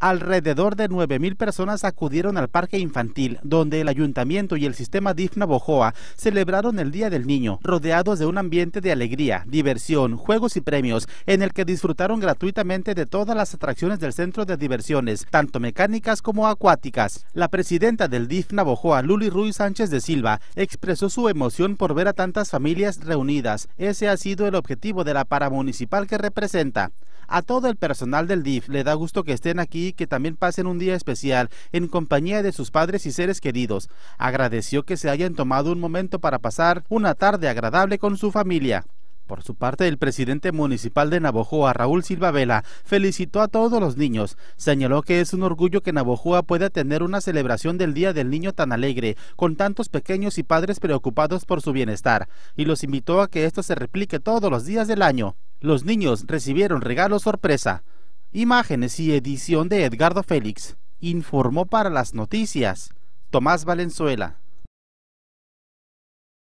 Alrededor de 9.000 personas acudieron al parque infantil, donde el ayuntamiento y el sistema DIFNA Bojoa celebraron el Día del Niño, rodeados de un ambiente de alegría, diversión, juegos y premios, en el que disfrutaron gratuitamente de todas las atracciones del centro de diversiones, tanto mecánicas como acuáticas. La presidenta del DIFNA Bojoa, Luli Ruiz Sánchez de Silva, expresó su emoción por ver a tantas familias reunidas. Ese ha sido el objetivo de la paramunicipal que representa. A todo el personal del DIF le da gusto que estén aquí que también pasen un día especial en compañía de sus padres y seres queridos. Agradeció que se hayan tomado un momento para pasar una tarde agradable con su familia. Por su parte, el presidente municipal de Navojoa, Raúl Silva Vela, felicitó a todos los niños. Señaló que es un orgullo que Navojoa pueda tener una celebración del Día del Niño tan alegre, con tantos pequeños y padres preocupados por su bienestar, y los invitó a que esto se replique todos los días del año. Los niños recibieron regalos sorpresa. Imágenes y edición de Edgardo Félix. Informó para las noticias Tomás Valenzuela.